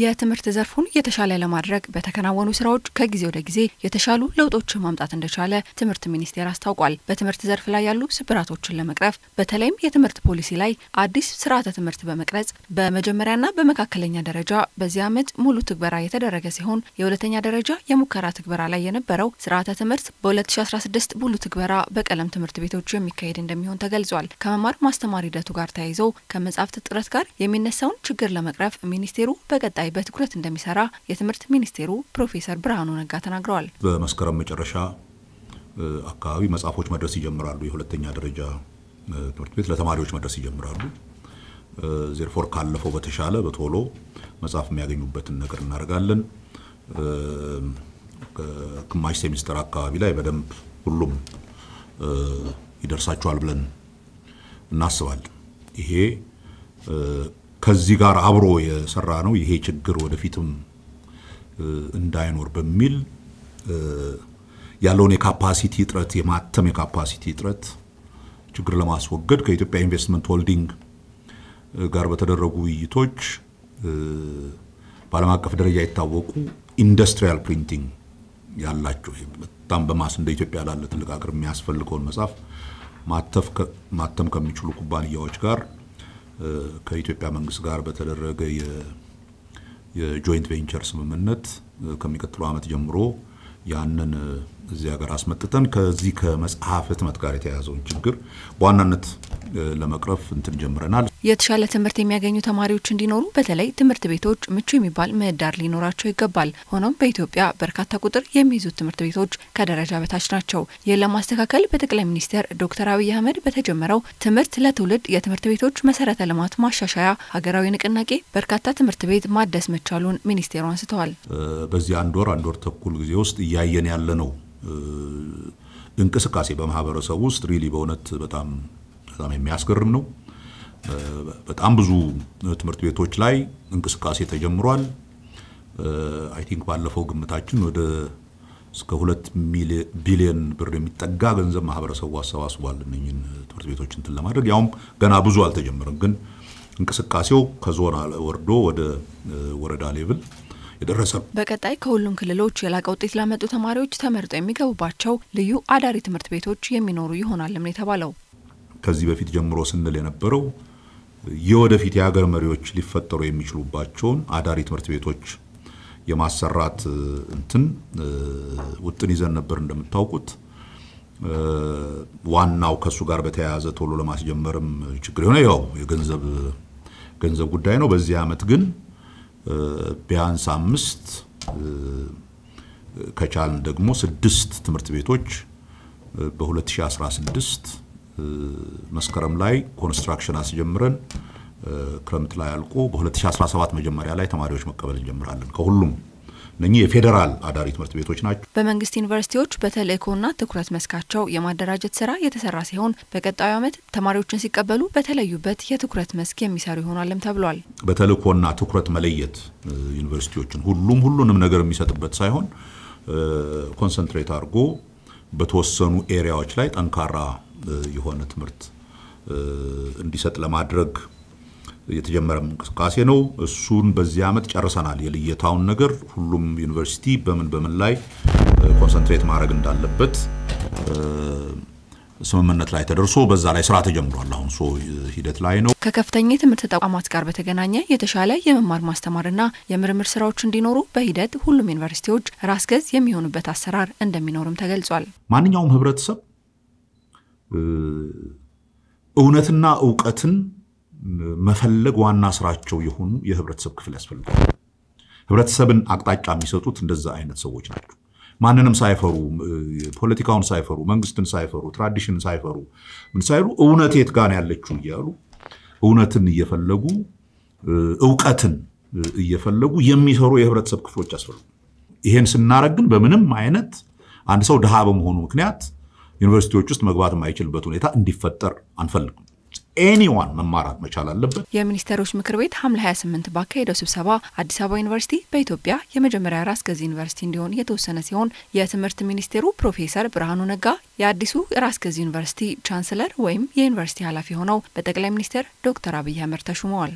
የትምህርት ዘርፉን የተሻለ ለማድረግ በተከናወኑ ስራዎች ከጊዜ ወደ ጊዜ የተሻሉ ለውጦችን ማምጣት እንደቻለ ትምህርት ሚኒስቴር አስታውቋል። በትምህርት ዘርፍ ላይ ያሉ ስብራቶችን ለመቅረፍ በተለይም የትምህርት ፖሊሲ ላይ አዲስ ስርዓተ ትምህርት በመቅረጽ በመጀመሪያና በመካከለኛ ደረጃ በዚህ ዓመት ሙሉ ትግበራ የተደረገ ሲሆን የሁለተኛ ደረጃ የሙከራ ትግበራ ላይ የነበረው ስርዓተ ትምህርት በ2016 ሙሉ ትግበራ በቀለም ትምህርት ቤቶች የሚካሄድ እንደሚሆን ተገልጿል። ከመማር ማስተማር ሂደቱ ጋር ተያይዘው ከመጻሕፍት እጥረት ጋር የሚነሳውን ችግር ለመቅረፍ ሚኒስቴሩ በቀጣይ ላይ በትኩረት እንደሚሰራ የትምህርት ሚኒስቴሩ ፕሮፌሰር ብርሃኑ ነጋ ተናግረዋል። በመስከረም መጨረሻ አካባቢ መጽሐፎች መድረስ ይጀምራሉ። የሁለተኛ ደረጃ ትምህርት ቤት ለተማሪዎች መድረስ ይጀምራሉ። ዜርፎር ካለፈው በተሻለ በቶሎ መጽሐፍ የሚያገኙበትን ነገር እናደርጋለን። ግማሽ ሴሚስተር አካባቢ ላይ በደንብ ሁሉም ይደርሳቸዋል ብለን እናስባለን። ይሄ ከዚህ ጋር አብሮ የሰራ ነው። ይሄ ችግር ወደፊትም እንዳይኖር በሚል ያለውን የካፓሲቲ እጥረት የማተም የካፓሲቲ እጥረት ችግር ለማስወገድ ከኢትዮጵያ ኢንቨስትመንት ሆልዲንግ ጋር በተደረጉ ውይይቶች በዓለም አቀፍ ደረጃ የታወቁ ኢንዱስትሪያል ፕሪንቲንግ ያላቸው በጣም በማስ እንደ ኢትዮጵያ ላለ ትልቅ ሀገር የሚያስፈልገውን መጽሐፍ ማተም ከሚችሉ ኩባንያዎች ጋር ከኢትዮጵያ መንግስት ጋር በተደረገ የጆይንት ቬንቸር ስምምነት ከሚቀጥለው ዓመት ጀምሮ ያንን እዚህ ሀገር አስመጥተን ከዚህ ከመጽሐፍ ህትመት ጋር የተያያዘውን ችግር በዋናነት ለመቅረፍ እንትን ጀምረናል። የተሻለ ትምህርት የሚያገኙ ተማሪዎች እንዲኖሩ በተለይ ትምህርት ቤቶች ምቹ የሚባል ምህዳር ሊኖራቸው ይገባል። ሆኖም በኢትዮጵያ በርካታ ቁጥር የሚይዙት ትምህርት ቤቶች ከደረጃ በታች ናቸው። ይህን ለማስተካከል በጠቅላይ ሚኒስትር ዶክተር አብይ አህመድ በተጀመረው ትምህርት ለትውልድ የትምህርት ቤቶች መሰረተ ልማት ማሻሻያ ሀገራዊ ንቅናቄ በርካታ ትምህርት ቤት ማደስ መቻሉን ሚኒስቴሩ አንስተዋል። በዚህ አንድ ወር አንድ ወር ተኩል ጊዜ ውስጥ እያየን ያለ ነው እንቅስቃሴ በማህበረሰቡ ውስጥ ሪሊ በእውነት በጣም በጣም የሚያስገርም ነው። በጣም ብዙ ትምህርት ቤቶች ላይ እንቅስቃሴ ተጀምሯል። አይ ቲንክ ባለፈው ግምታችን ወደ እስከ ሁለት ቢሊዮን ብር የሚጠጋ ገንዘብ ማህበረሰቡ አሰባስቧል። እነኝን ትምህርት ቤቶች እንትን ለማድረግ ያውም ገና ብዙ አልተጀመረም፣ ግን እንቅስቃሴው ከዞን ወርዶ ወደ ወረዳ ሌብል የደረሰ በቀጣይ ከሁሉም ክልሎች የላቀ ውጤት ላመጡ ተማሪዎች ተመርጠው የሚገቡባቸው ልዩ አዳሪ ትምህርት ቤቶች የሚኖሩ ይሆናልም የተባለው። ከዚህ በፊት ጀምሮ ስንል የነበረው የወደፊት የሀገር መሪዎች ሊፈጠሩ የሚችሉባቸውን አዳሪ ትምህርት ቤቶች የማሰራት እንትን ውጥን ይዘን ነበር እንደምታውቁት። ዋናው ከእሱ ጋር በተያያዘ ቶሎ ለማስጀመርም ችግር የሆነ ያው የገንዘብ ገንዘብ ጉዳይ ነው። በዚህ ዓመት ግን ቢያንስ አምስት ከቻልን ደግሞ ስድስት ትምህርት ቤቶች በ2016 መስከረም ላይ ኮንስትራክሽን አስጀምረን ክረምት ላይ አልቆ በ2017 መጀመሪያ ላይ ተማሪዎች መቀበል እንጀምራለን ከሁሉም እነኚህ የፌዴራል አዳሪ ትምህርት ቤቶች ናቸው። በመንግስት ዩኒቨርሲቲዎች በተልእኮና ትኩረት መስካቸው የማደራጀት ስራ የተሰራ ሲሆን በቀጣዩ ዓመት ተማሪዎችን ሲቀበሉ በተለዩበት የትኩረት መስክ የሚሰሩ ይሆናልም ተብሏል። በተልእኮና ትኩረት መለየት ዩኒቨርሲቲዎችን ሁሉም ሁሉንም ነገር የሚሰጥበት ሳይሆን ኮንሰንትሬት አድርጎ በተወሰኑ ኤሪያዎች ላይ ጠንካራ የሆነ ትምህርት እንዲሰጥ ለማድረግ የተጀመረም እንቅስቃሴ ነው። እሱን በዚህ ዓመት ጨርሰናል። የልየታውን ነገር ሁሉም ዩኒቨርሲቲ በምን በምን ላይ ኮንሰንትሬት ማድረግ እንዳለበት ስምምነት ላይ ተደርሶ በዛ ላይ ስራ ተጀምሯል። አሁን ሶ ሂደት ላይ ነው። ከከፍተኛ የትምህርት ተቋማት ጋር በተገናኘ የተሻለ የመማር ማስተማርና የምርምር ስራዎች እንዲኖሩ በሂደት ሁሉም ዩኒቨርሲቲዎች ራስ ገዝ የሚሆኑበት አሰራር እንደሚኖርም ተገልጿል። ማንኛውም ህብረተሰብ እውነትና እውቀትን መፈለግ ዋና ስራቸው የሆኑ የህብረተሰብ ክፍል ያስፈልጋል። ህብረተሰብን አቅጣጫ የሚሰጡት እንደዛ አይነት ሰዎች ናቸው። ማንንም ሳይፈሩ ፖለቲካውን ሳይፈሩ መንግስትን ሳይፈሩ ትራዲሽን ሳይፈሩ ምን ሳይሉ እውነት የት ጋር ያለችው እያሉ እውነትን እየፈለጉ እውቀትን እየፈለጉ የሚሰሩ የህብረተሰብ ክፍሎች ያስፈልጉ። ይሄን ስናረግ ግን በምንም አይነት አንድ ሰው ድሃ በመሆኑ ምክንያት ዩኒቨርሲቲዎች ውስጥ መግባት የማይችልበት ሁኔታ እንዲፈጠር አንፈልግም። ኤኒዋን መማራት መቻል አለበት። የሚኒስቴሮች ምክር ቤት ሐምሌ 28 ባካሄደው ስብሰባ አዲስ አበባ ዩኒቨርሲቲ በኢትዮጵያ የመጀመሪያ ራስ ገዝ ዩኒቨርሲቲ እንዲሆን የተወሰነ ሲሆን የትምህርት ሚኒስቴሩ ፕሮፌሰር ብርሃኑ ነጋ የአዲሱ ራስ ገዝ ዩኒቨርሲቲ ቻንስለር ወይም የዩኒቨርሲቲ ኃላፊ ሆነው በጠቅላይ ሚኒስትር ዶክተር አብይ አህመድ ተሹመዋል።